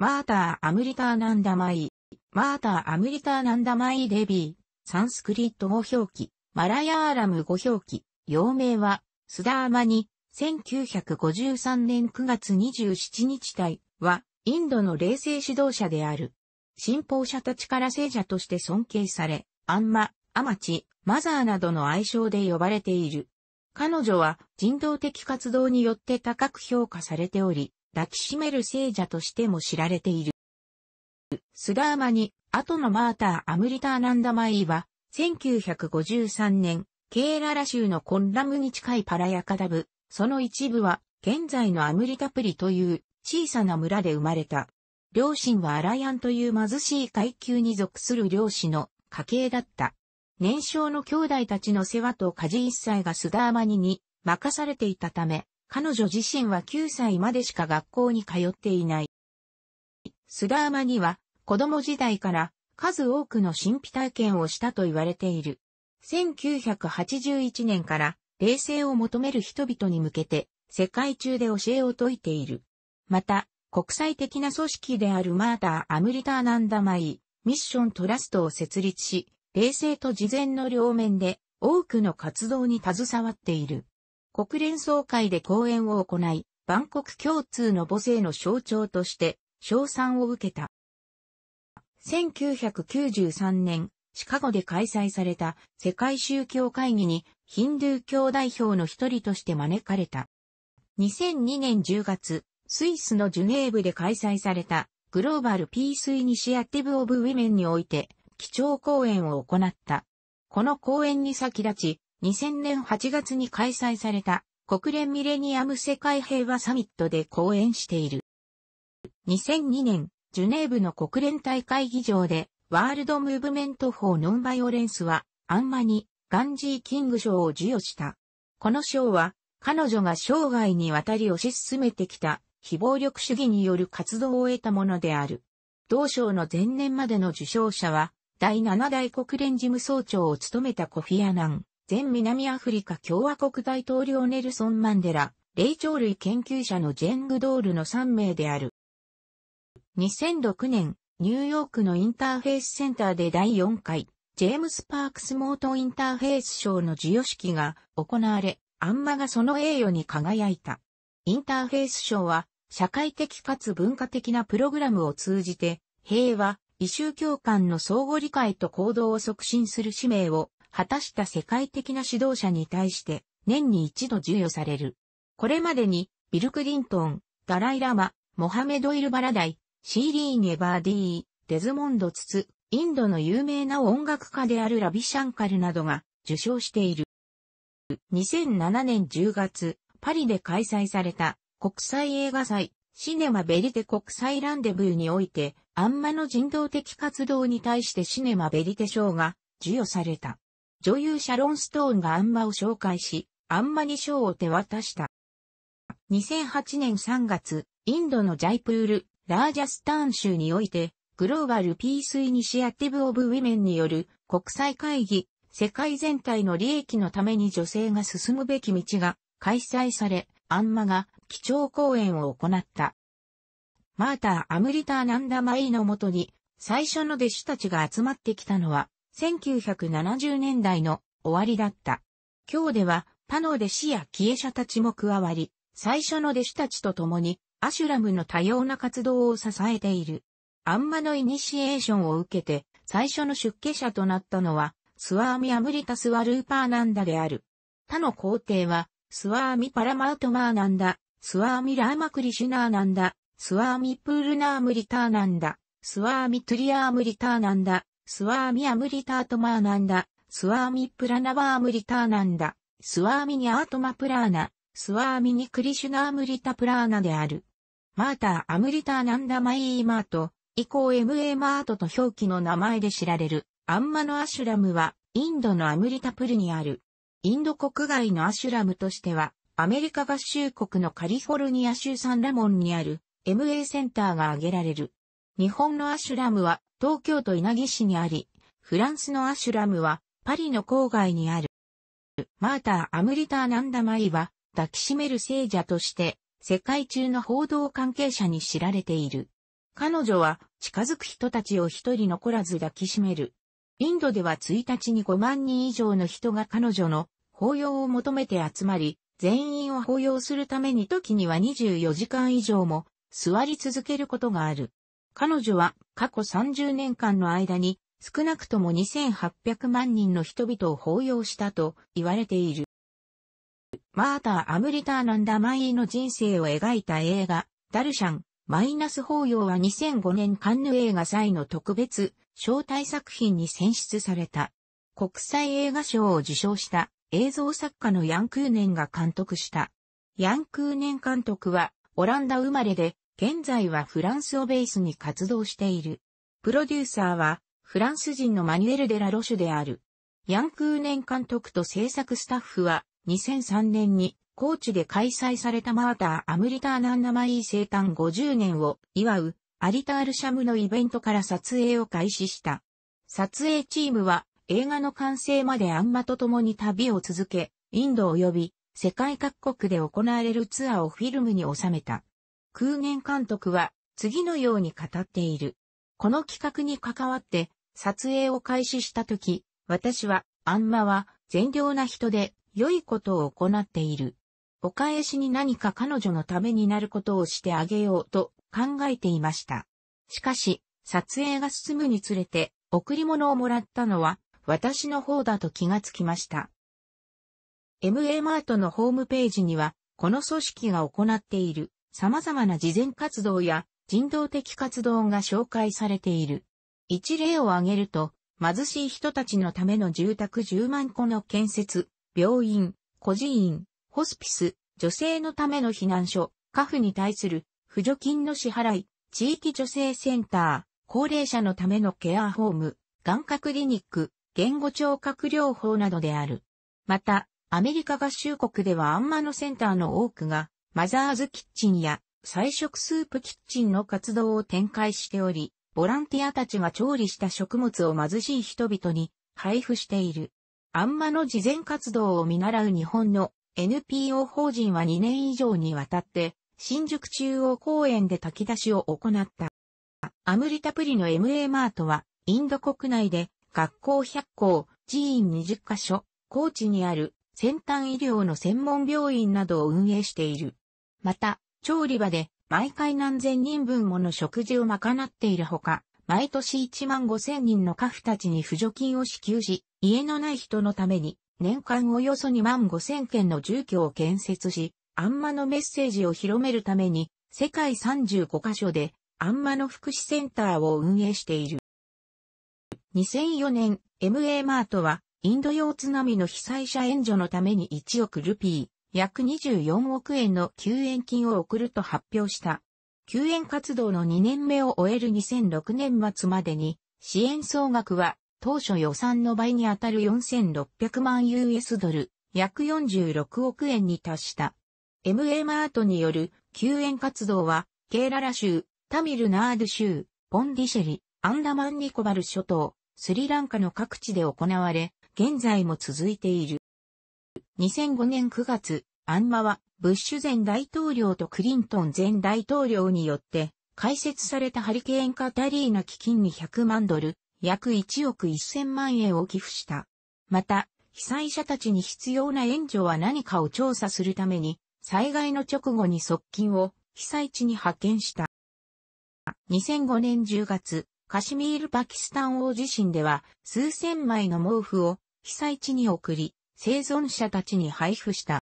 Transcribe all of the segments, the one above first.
マーター・アムリター・ナンダマイ。マーター・アムリター・ナンダマイ・デビー。サンスクリット語表記。マラヤーラム語表記。用名は、スダーマニ。1953年9月27日体、は、インドの冷静指導者である。信奉者たちから聖者として尊敬され、アンマ、アマチ、マザーなどの愛称で呼ばれている。彼女は人道的活動によって高く評価されており、抱きしめる聖者としても知られている。スダーマニ、後のマーター・アムリターナンダマイは、1953年、ケーララ州のコンラムに近いパラヤカダブ、その一部は、現在のアムリタプリという小さな村で生まれた。両親はアラヤンという貧しい階級に属する漁師の家系だった。年少の兄弟たちの世話と家事一切がスダーマニに任されていたため、彼女自身は9歳までしか学校に通っていない。スダーマには子供時代から数多くの神秘体験をしたと言われている。1981年から冷静を求める人々に向けて世界中で教えを説いている。また、国際的な組織であるマーター・アムリターナンダマイ、ミッショントラストを設立し、冷静と事前の両面で多くの活動に携わっている。国連総会で講演を行い、万国共通の母性の象徴として賞賛を受けた。1993年、シカゴで開催された世界宗教会議にヒンドゥー教代表の一人として招かれた。2002年10月、スイスのジュネーブで開催されたグローバルピースイニシアティブオブウィメンにおいて基調講演を行った。この講演に先立ち、2000年8月に開催された国連ミレニアム世界平和サミットで講演している。2002年、ジュネーブの国連大会議場で、ワールドムーブメント法ノンバイオレンスは、あんまにガンジー・キング賞を授与した。この賞は、彼女が生涯にわたり推し進めてきた非暴力主義による活動を得たものである。同賞の前年までの受賞者は、第7代国連事務総長を務めたコフィアナン。前南アフリカ共和国大統領ネルソン・マンデラ、霊長類研究者のジェングドールの3名である。2006年、ニューヨークのインターフェースセンターで第4回、ジェームス・パークス・モート・インターフェース賞の授与式が行われ、アンマがその栄誉に輝いた。インターフェース賞は、社会的かつ文化的なプログラムを通じて、平和、異宗教間の相互理解と行動を促進する使命を果たした世界的な指導者に対して年に一度授与される。これまでにビル・クリントン、ダライ・ラマ、モハメド・イル・バラダイ、シーリー・エバーディー、デズモンド・ツツ、インドの有名な音楽家であるラビ・シャンカルなどが受賞している。2007年10月、パリで開催された国際映画祭、シネマベリテ国際ランデブーにおいて、あんまの人道的活動に対してシネマベリテ賞が授与された。女優シャロン・ストーンがアンマを紹介し、アンマに賞を手渡した。2008年3月、インドのジャイプール、ラージャスターン州において、グローバルピースイニシアティブ・オブ・ウィメンによる国際会議、世界全体の利益のために女性が進むべき道が開催され、アンマが基調講演を行った。マーター・アムリター・ナンダ・マイのもとに、最初の弟子たちが集まってきたのは、1970年代の終わりだった。今日では、他の弟子や消え者たちも加わり、最初の弟子たちと共に、アシュラムの多様な活動を支えている。アンマのイニシエーションを受けて、最初の出家者となったのは、スワーミ・アムリタスワルーパーナンダである。他の皇帝は、スワーミ・パラマウトマーナンダ、スワーミ・ラーマクリシュナーナンダ、スワーミ・プールナームリターナンダ、スワーミ・トゥリアームリターナンダ、スワーミアムリタートマーナンダ、スワーミプラナバームリターナンダ、スワーミニアートマプラーナ、スワーミニクリシュナームリタプラーナである。マーターアムリターナンダマイーマート、以降 MA マートと表記の名前で知られる、アンマのアシュラムは、インドのアムリタプルにある。インド国外のアシュラムとしては、アメリカ合衆国のカリフォルニア州サンラモンにある MA センターが挙げられる。日本のアシュラムは東京都稲城市にあり、フランスのアシュラムはパリの郊外にある。マーター・アムリター・ナンダマイは抱きしめる聖者として世界中の報道関係者に知られている。彼女は近づく人たちを一人残らず抱きしめる。インドでは1日に5万人以上の人が彼女の抱擁を求めて集まり、全員を抱擁するために時には24時間以上も座り続けることがある。彼女は過去30年間の間に少なくとも2800万人の人々を抱擁したと言われている。マーター・アムリターナンダ・マイの人生を描いた映画、ダルシャン、マイナス抱擁は2005年カンヌ映画祭の特別招待作品に選出された。国際映画賞を受賞した映像作家のヤン・クーネンが監督した。ヤン・クーネン監督はオランダ生まれで現在はフランスをベースに活動している。プロデューサーは、フランス人のマニュエル・デ・ラ・ロシュである。ヤンクーネン監督と制作スタッフは、2003年に、高知で開催されたマーター・アムリターナンナマイー生誕50年を祝う、アリタール・シャムのイベントから撮影を開始した。撮影チームは、映画の完成までアンマと共に旅を続け、インド及び世界各国で行われるツアーをフィルムに収めた。空元監督は次のように語っている。この企画に関わって撮影を開始した時、私は、あんまは善良な人で良いことを行っている。お返しに何か彼女のためになることをしてあげようと考えていました。しかし、撮影が進むにつれて、贈り物をもらったのは、私の方だと気がつきました。MA マートのホームページには、この組織が行っている様々な事前活動や人道的活動が紹介されている。一例を挙げると、貧しい人たちのための住宅10万戸の建設、病院、孤児院、ホスピス、女性のための避難所、家父に対する扶助金の支払い、地域女性センター、高齢者のためのケアホーム、眼科クリニック、言語聴覚療法などである。また、アメリカ合衆国ではアンマのセンターの多くがマザーズキッチンや菜食スープキッチンの活動を展開しており、ボランティアたちが調理した食物を貧しい人々に配布している。あんまの慈善活動を見習う日本の NPO 法人は2年以上にわたって新宿中央公園で炊き出しを行った。アムリタプリの MA マートはインド国内で学校100校、寺院20カ所、高知にある先端医療の専門病院などを運営している。また、調理場で毎回何千人分もの食事を賄っているほか、毎年1万5千人の家父たちに扶助金を支給し、家のない人のために年間およそ2万5千件の住居を建設し、あんまのメッセージを広めるために、世界35カ所で、あんまの福祉センターを運営している。2004年、MA マートは、インド洋津波の被災者援助のために1億ルピー、約24億円の救援金を送ると発表した。救援活動の2年目を終える2006年末までに、支援総額は当初予算の倍にあたる4600万 US ドル、約46億円に達した。MA マートによる救援活動は、ケーララ州、タミルナード州、ポンディシェリ、アンダマンニコバル諸島、スリランカの各地で行われ、現在も続いている。2005年9月、アンマは、ブッシュ前大統領とクリントン前大統領によって、開設されたハリケーンカタリーナ基金に100万ドル、約1億1000万円を寄付した。また、被災者たちに必要な援助は何かを調査するために、災害の直後に側近を被災地に派遣した。2005年10月、カシミールパキスタン大地震では、数千枚の毛布を被災地に送り、生存者たちに配布した。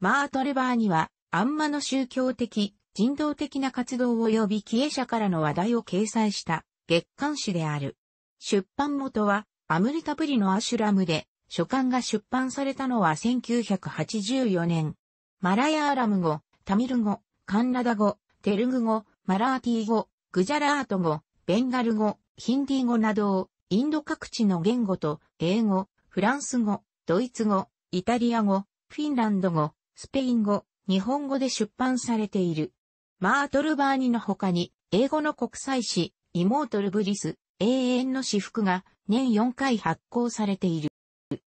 マートレバーには、アンマの宗教的、人道的な活動及びキエ者からの話題を掲載した月刊誌である。出版元はアムリタプリのアシュラムで、書簡が出版されたのは1984年。マラヤーラム語、タミル語、カンラダ語、テルグ語、マラーティー語、グジャラート語、ベンガル語、ヒンディー語などをインド各地の言語と英語、フランス語、ドイツ語、イタリア語、フィンランド語、スペイン語、日本語で出版されている。マートルバーニの他に、英語の国際誌、イモートルブリス、永遠の私服が年4回発行されている。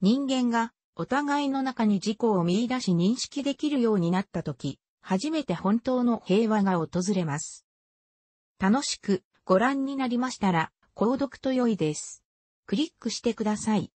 人間がお互いの中に自己を見出し認識できるようになった時、初めて本当の平和が訪れます。楽しくご覧になりましたら、購読と良いです。クリックしてください。